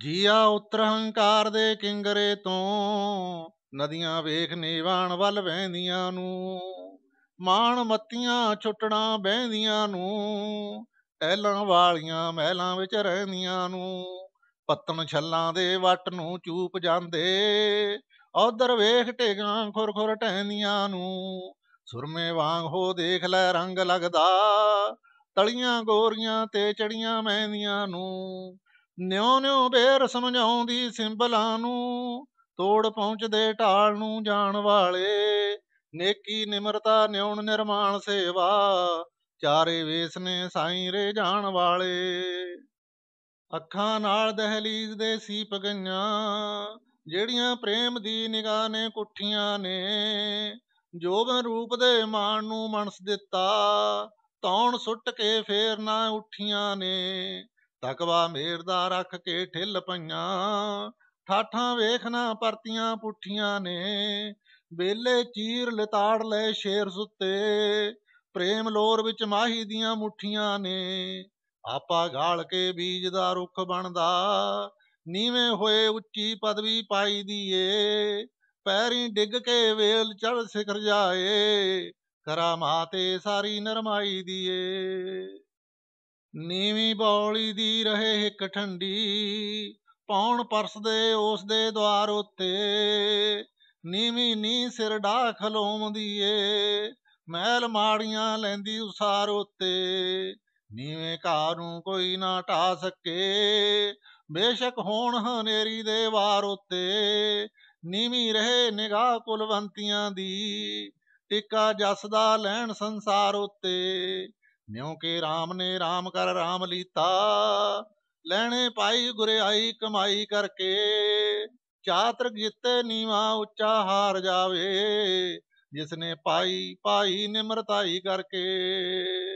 ਜੀਆ ਉਤਰ ਹੰਕਾਰ ਦੇ ਕਿੰਗਰੇ ਤੋਂ ਨਦੀਆਂ ਵੇਖ ਨੇਵਾਨ ਵੱਲ ਵਹਿੰਦੀਆਂ ਨੂੰ ਮਾਣ ਮੱਤੀਆਂ ਛੁੱਟਣਾ ਬਹਿੰਦੀਆਂ ਨੂੰ ਐਲਾਂ ਵਾਲੀਆਂ ਮਹਿਲਾਂ ਵਿੱਚ ਰਹਿੰਦੀਆਂ ਨੂੰ ਪੱਤਣ ਛੱਲਾਂ ਦੇ ਵੱਟ ਨੂੰ ਚੂਪ ਜਾਂਦੇ ਉਧਰ ਵੇਖ ਟੇਗਾਂ ਖੁਰ ਖੁਰ ਟਹਿੰਦੀਆਂ ਨੂੰ ਸੁਰਮੇ ਵਾਂਗ ਹੋ ਦੇਖ ਲੈ ਰੰਗ ਲੱਗਦਾ ਤਲੀਆਂ ਗੋਰੀਆਂ ਤੇ ਚੜੀਆਂ ਮਹਿੰਦੀਆਂ ਨੂੰ ਨਿਉ ਨਿਉ ਬੇਰ ਸਮਝਾਉਂਦੀ ਸਿੰਬਲਾਂ ਨੂੰ ਤੋੜ ਪਹੁੰਚਦੇ ਢਾਲ ਨੂੰ ਜਾਣ ਵਾਲੇ ਨੇਕੀ ਨਿਮਰਤਾ ਨਿਉਣ ਨਿਰਮਾਣ ਸੇਵਾ ਚਾਰੇ ਵੇਸ ਨੇ ਸਾਈਂ ਰੇ ਜਾਣ ਵਾਲੇ ਅੱਖਾਂ ਨਾਲ ਦਹਲੀਜ਼ ਦੇ ਸੀਪ ਗਈਆਂ ਜਿਹੜੀਆਂ ਪ੍ਰੇਮ ਦੀ ਨਿਗਾਹ ਨੇ ਕੁੱਠੀਆਂ ਨੇ ਜੋਗਨ ਰੂਪ ਦੇ ਮਾਣ ਨੂੰ ਮਨਸ ਦਿੱਤਾ ਤੌਣ ਸੁੱਟ ਕੇ ਫੇਰ ਨਾ ਉੱਠੀਆਂ ਨੇ ਤਕਵਾ ਮੇਰ ਦਾ ਰੱਖ ਕੇ ਠਿੱਲ ਪਈਆਂ ਠਾਠਾਂ ਵੇਖਣਾ ਪਰਤੀਆਂ ਪੁੱਠੀਆਂ ਨੇ ਬੇਲੇ ਚੀਰ ਲਤਾੜ ਲੈ ਸ਼ੇਰ ਸੁੱਤੇ ਪ੍ਰੇਮ ਲੋਰ ਵਿੱਚ ਮਾਹੀ ਦੀਆਂ ਮੁੱਠੀਆਂ ਨੇ ਆਪਾ ਗਾਲ ਕੇ ਬੀਜ ਦਾ ਰੁੱਖ ਬਣਦਾ ਨੀਵੇਂ ਹੋਏ ਉੱਚੀ ਪਦਵੀ ਪਾਈ ਦੀਏ ਪੈਰੀ ਡਿੱਗ ਕੇ ਵੇਲ ਚੜ ਸਿਖਰ ਜਾਏ ਕਰਾ ਮਾਤੇ ਸਾਰੀ ਨਰਮਾਈ ਦੀਏ ਨੀਵੀਂ ਬੌਲੀ ਦੀ ਰਹੇ ਇੱਕ ਠੰਡੀ ਪੌਣ ਪਰਸਦੇ ਉਸ ਦੇ ਦਵਾਰ ਉੱਤੇ ਨੀਵੀਂ ਨੀ ਸਿਰ ਢਾ ਖਲੋਮਦੀ ਏ ਮਹਿਲ ਮਾੜੀਆਂ ਲੈਂਦੀ ਉਸਾਰ ਉੱਤੇ ਨੀਵੇਂ ਘਾਰ ਨੂੰ ਕੋਈ ਨਾ ਢਾ ਸਕੇ ਬੇਸ਼ੱਕ ਹੋਣ ਹਨੇਰੀ ਦੇ ਵਾਰ ਉੱਤੇ ਨੀਵੀਂ ਰਹੇ ਨਿਗਾਹ ਕੁਲਵੰਤੀਆਂ ਦੀ ਟਿੱਕਾ ਜਸਦਾ ਲੈਣ ਸੰਸਾਰ ਉੱਤੇ ਨਿਉ ਕੇ RAM ਨੇ RAM ਕਰ RAM ਲੀਤਾ ਲੈਣੇ ਪਾਈ ਗੁਰਿਆਈ ਕਮਾਈ ਕਰਕੇ ਚਾਤਰ ਜਿੱਤੇ ਨੀਵਾ ਉੱਚਾ ਹਾਰ ਜਾਵੇ ਜਿਸਨੇ ਪਾਈ ਪਾਈ ਨਿਮਰਤਾਈ ਕਰਕੇ